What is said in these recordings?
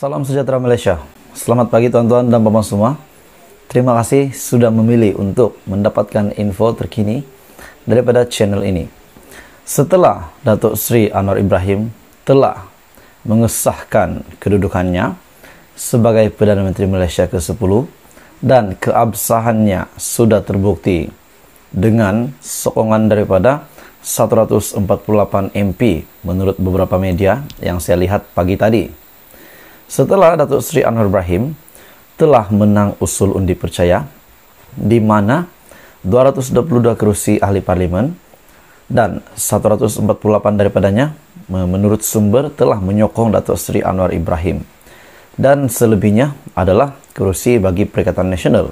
Salam sejahtera Malaysia. Selamat pagi tuan-tuan dan bapak semua. Terima kasih sudah memilih untuk mendapatkan info terkini daripada channel ini. Setelah Datuk Sri Anwar Ibrahim telah mengesahkan kedudukannya sebagai Perdana Menteri Malaysia ke-10 dan keabsahannya sudah terbukti dengan sokongan daripada 148 MP menurut beberapa media yang saya lihat pagi tadi. Setelah Datuk Sri Anwar Ibrahim telah menang usul undi percaya, di mana 222 kerusi ahli parlimen dan 148 daripadanya menurut sumber telah menyokong Datuk Sri Anwar Ibrahim dan selebihnya adalah kerusi bagi Perikatan Nasional.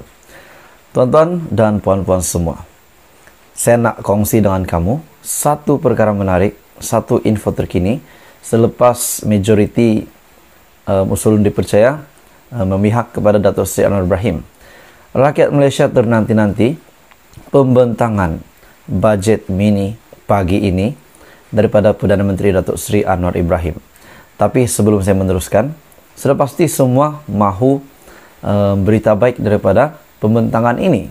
Tuan-tuan dan puan-puan semua, saya nak kongsi dengan kamu satu perkara menarik, satu info terkini selepas majoriti uh, dipercaya uh, memihak kepada Datuk Sri Anwar Ibrahim. Rakyat Malaysia ternanti-nanti pembentangan bajet mini pagi ini daripada Perdana Menteri Datuk Seri Anwar Ibrahim. Tapi sebelum saya meneruskan, sudah pasti semua mahu uh, berita baik daripada pembentangan ini.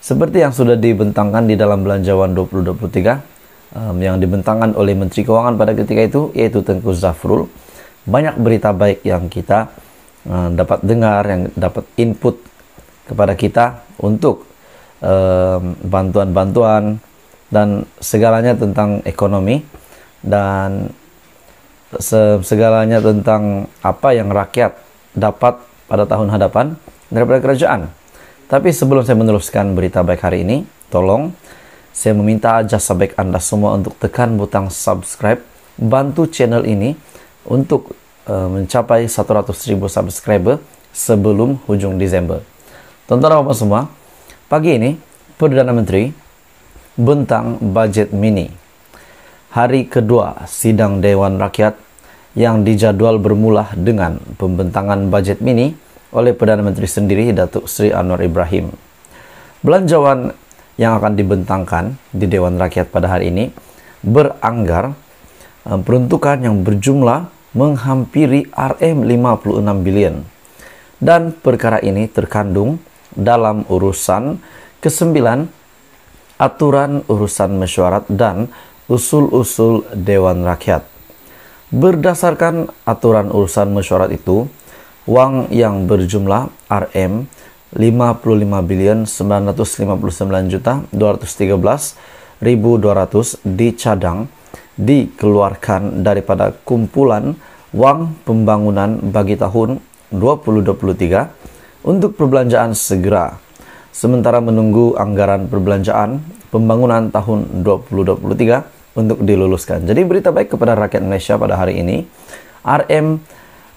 Seperti yang sudah dibentangkan di dalam belanjawan 2023 um, yang dibentangkan oleh Menteri Keuangan pada ketika itu yaitu Tengku Zafrul banyak berita baik yang kita uh, dapat dengar, yang dapat input kepada kita untuk eh, bantuan-bantuan uh, dan segalanya tentang ekonomi dan segalanya tentang apa yang rakyat dapat pada tahun hadapan daripada kerajaan. Tapi sebelum saya meneruskan berita baik hari ini, tolong saya meminta jasa baik Anda semua untuk tekan butang subscribe, bantu channel ini untuk uh, mencapai 100 subscriber sebelum hujung Desember. Tentara apa semua, pagi ini Perdana Menteri bentang budget mini. Hari kedua sidang Dewan Rakyat yang dijadwal bermula dengan pembentangan budget mini oleh Perdana Menteri sendiri Datuk Sri Anwar Ibrahim. Belanjawan yang akan dibentangkan di Dewan Rakyat pada hari ini beranggar Eh, peruntukan yang berjumlah menghampiri RM56 bilion. Dan perkara ini terkandung dalam urusan ke-9 aturan urusan mesyuarat dan usul-usul Dewan Rakyat. Berdasarkan aturan urusan mesyuarat itu, uang yang berjumlah RM 55 bilion 959 juta 213 ribu dicadang dikeluarkan daripada kumpulan uang pembangunan bagi tahun 2023 untuk perbelanjaan segera. Sementara menunggu anggaran perbelanjaan pembangunan tahun 2023 untuk diluluskan. Jadi berita baik kepada rakyat indonesia pada hari ini. RM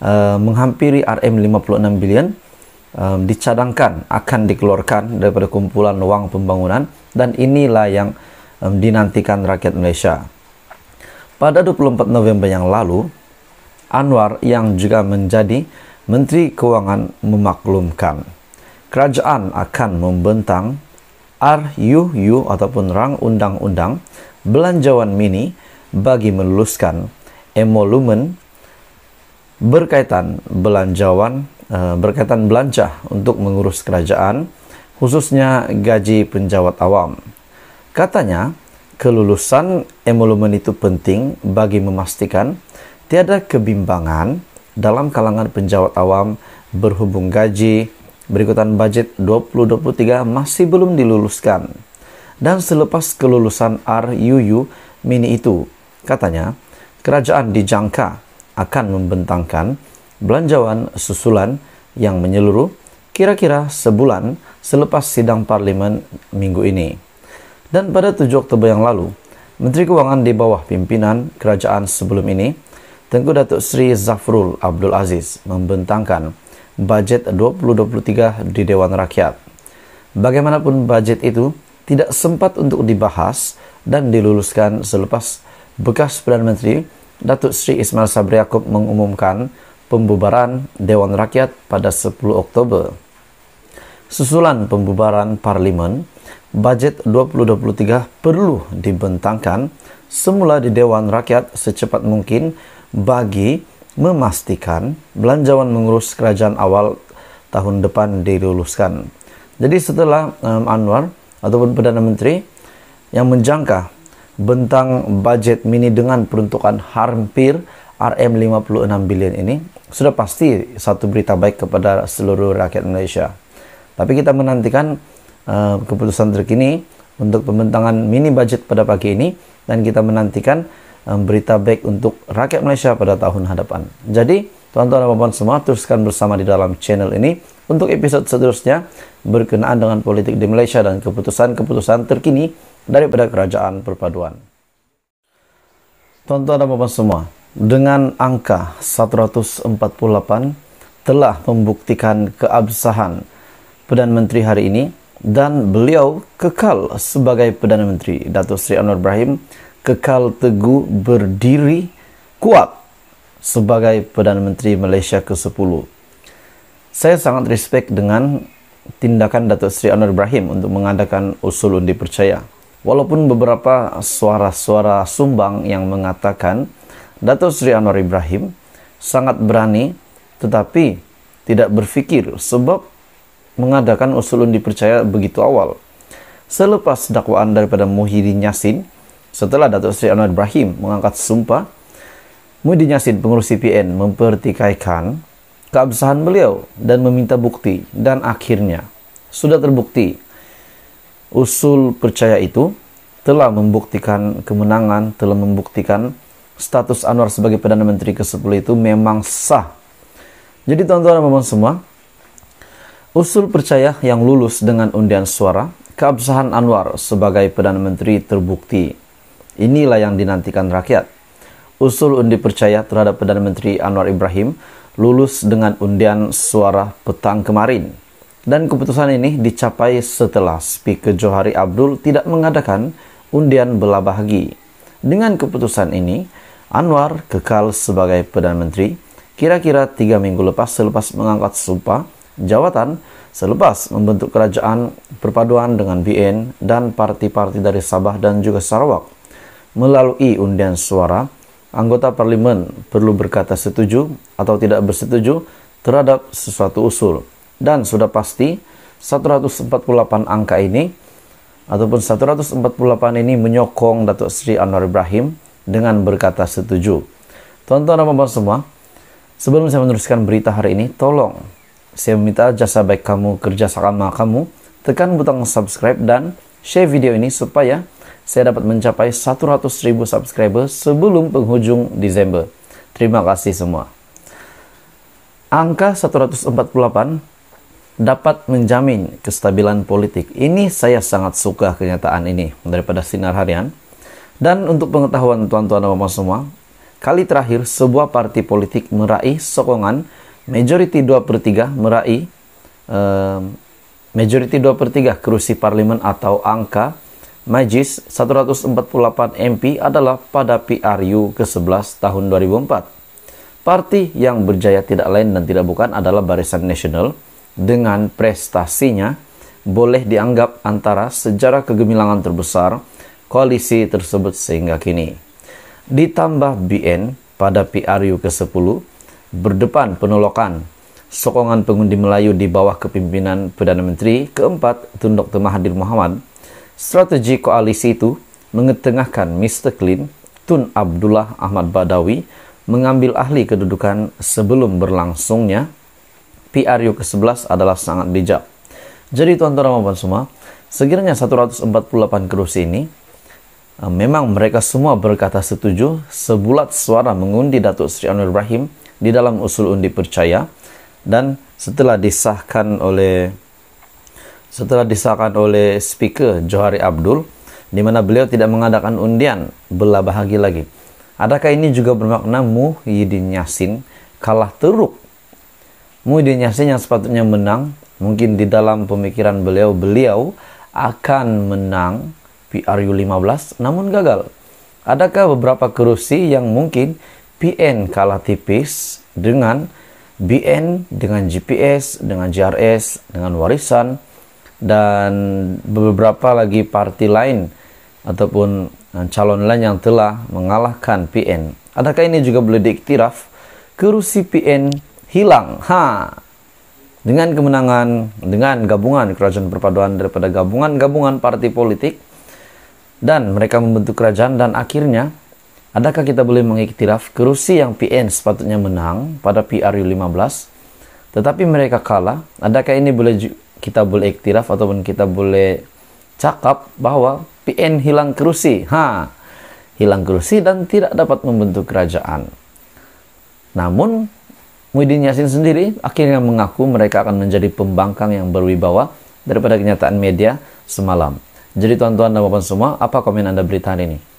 uh, eh, menghampiri RM 56 bilion um, dicadangkan akan dikeluarkan daripada kumpulan uang pembangunan dan inilah yang um, dinantikan rakyat Malaysia. Pada 24 November yang lalu, Anwar yang juga menjadi Menteri Keuangan memaklumkan kerajaan akan membentang RUU ataupun Rang Undang-Undang Belanjawan Mini bagi meluluskan emolumen berkaitan belanjawan eh, berkaitan belanja untuk mengurus kerajaan khususnya gaji penjawat awam. Katanya, kelulusan emolumen itu penting bagi memastikan tiada kebimbangan dalam kalangan penjawat awam berhubung gaji berikutan budget 2023 masih belum diluluskan. Dan selepas kelulusan RUU mini itu, katanya, kerajaan dijangka akan membentangkan belanjawan susulan yang menyeluruh kira-kira sebulan selepas sidang parlimen minggu ini. Dan pada 7 Oktober yang lalu, Menteri Keuangan di bawah pimpinan kerajaan sebelum ini, Tengku Datuk Sri Zafrul Abdul Aziz membentangkan bajet 2023 di Dewan Rakyat. Bagaimanapun bajet itu tidak sempat untuk dibahas dan diluluskan selepas bekas Perdana Menteri Datuk Sri Ismail Sabri Yaakob mengumumkan pembubaran Dewan Rakyat pada 10 Oktober. Susulan pembubaran parlimen budget 2023 perlu dibentangkan semula di Dewan Rakyat secepat mungkin bagi memastikan belanjawan mengurus kerajaan awal tahun depan diluluskan. Jadi setelah um, Anwar ataupun Perdana Menteri yang menjangka bentang budget mini dengan peruntukan hampir RM56 bilion ini sudah pasti satu berita baik kepada seluruh rakyat Malaysia. Tapi kita menantikan Eh, keputusan terkini untuk pembentangan mini budget pada pagi ini dan kita menantikan eh, berita baik untuk rakyat Malaysia pada tahun hadapan. Jadi, tuan-tuan dan puan semua teruskan bersama di dalam channel ini untuk episode seterusnya berkenaan dengan politik di Malaysia dan keputusan-keputusan terkini daripada kerajaan perpaduan. Tuan-tuan dan puan semua, dengan angka 148 telah membuktikan keabsahan Perdana Menteri hari ini dan beliau kekal sebagai Perdana Menteri. Datuk Seri Anwar Ibrahim kekal teguh berdiri kuat sebagai Perdana Menteri Malaysia ke-10. Saya sangat respect dengan tindakan Datuk Seri Anwar Ibrahim untuk mengadakan usul undi percaya. Walaupun beberapa suara-suara sumbang yang mengatakan Datuk Seri Anwar Ibrahim sangat berani tetapi tidak berfikir sebab mengadakan usulun dipercaya begitu awal. Selepas dakwaan daripada Muhyiddin Yassin, setelah Datuk Seri Anwar Ibrahim mengangkat sumpah, Muhyiddin Yassin, pengurus CPN mempertikaikan keabsahan beliau dan meminta bukti dan akhirnya sudah terbukti usul percaya itu telah membuktikan kemenangan, telah membuktikan status Anwar sebagai Perdana Menteri ke-10 itu memang sah. Jadi tuan-tuan dan -tuan, semua, Usul percaya yang lulus dengan undian suara, keabsahan Anwar sebagai Perdana Menteri terbukti. Inilah yang dinantikan rakyat. Usul undi percaya terhadap Perdana Menteri Anwar Ibrahim lulus dengan undian suara petang kemarin. Dan keputusan ini dicapai setelah Speaker Johari Abdul tidak mengadakan undian bela bahagi. Dengan keputusan ini, Anwar kekal sebagai Perdana Menteri kira-kira tiga minggu lepas selepas mengangkat sumpah jawatan selepas membentuk kerajaan perpaduan dengan BN dan parti-parti dari Sabah dan juga Sarawak. Melalui undian suara, anggota parlimen perlu berkata setuju atau tidak bersetuju terhadap sesuatu usul. Dan sudah pasti 148 angka ini ataupun 148 ini menyokong Datuk Sri Anwar Ibrahim dengan berkata setuju. Tonton apa semua, sebelum saya meneruskan berita hari ini, tolong saya meminta jasa baik kamu kerja sama kamu. Tekan butang subscribe dan share video ini supaya saya dapat mencapai 100 subscriber sebelum penghujung Desember. Terima kasih semua. Angka 148 dapat menjamin kestabilan politik. Ini saya sangat suka kenyataan ini daripada sinar harian. Dan untuk pengetahuan tuan-tuan dan -tuan, semua, kali terakhir sebuah partai politik meraih sokongan majority 2 per 3 meraih eh, majority 2 per 3 kursi parlemen atau angka majis 148 MP adalah pada PRU ke-11 tahun 2004. Parti yang berjaya tidak lain dan tidak bukan adalah Barisan Nasional dengan prestasinya boleh dianggap antara sejarah kegemilangan terbesar koalisi tersebut sehingga kini. Ditambah BN pada PRU ke-10 berdepan penolakan sokongan pengundi Melayu di bawah kepimpinan Perdana Menteri. Keempat, Tun Dr. Mahathir Mohamad, Strategi koalisi itu mengetengahkan Mr. Clean, Tun Abdullah Ahmad Badawi, mengambil ahli kedudukan sebelum berlangsungnya PRU ke-11 adalah sangat bijak. Jadi tuan-tuan maupun semua, sekiranya 148 kursi ini eh, memang mereka semua berkata setuju sebulat suara mengundi Datuk Sri Anwar Ibrahim di dalam usul undi percaya dan setelah disahkan oleh setelah disahkan oleh speaker Johari Abdul di mana beliau tidak mengadakan undian belah bahagi lagi. Adakah ini juga bermakna Muhyiddin Yassin kalah teruk? Muhyiddin Yassin yang sepatutnya menang, mungkin di dalam pemikiran beliau, beliau akan menang PRU 15 namun gagal. Adakah beberapa kerusi yang mungkin PN kalah tipis dengan BN dengan GPS, dengan JRS, dengan warisan dan beberapa lagi parti lain ataupun eh, calon lain yang telah mengalahkan PN. Adakah ini juga boleh diiktiraf? Kerusi PN hilang. Ha. Dengan kemenangan dengan gabungan kerajaan perpaduan daripada gabungan-gabungan parti politik dan mereka membentuk kerajaan dan akhirnya Adakah kita boleh mengiktiraf kerusi yang PN sepatutnya menang pada PRU 15 tetapi mereka kalah? Adakah ini boleh kita boleh iktiraf ataupun kita boleh cakap bahwa PN hilang kerusi? Ha, hilang kerusi dan tidak dapat membentuk kerajaan. Namun Muhyiddin Yassin sendiri akhirnya mengaku mereka akan menjadi pembangkang yang berwibawa daripada kenyataan media semalam. Jadi tuan-tuan dan bapak semua, apa komen Anda berita hari ini?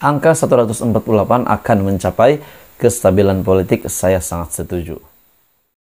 angka 148 akan mencapai kestabilan politik, saya sangat setuju.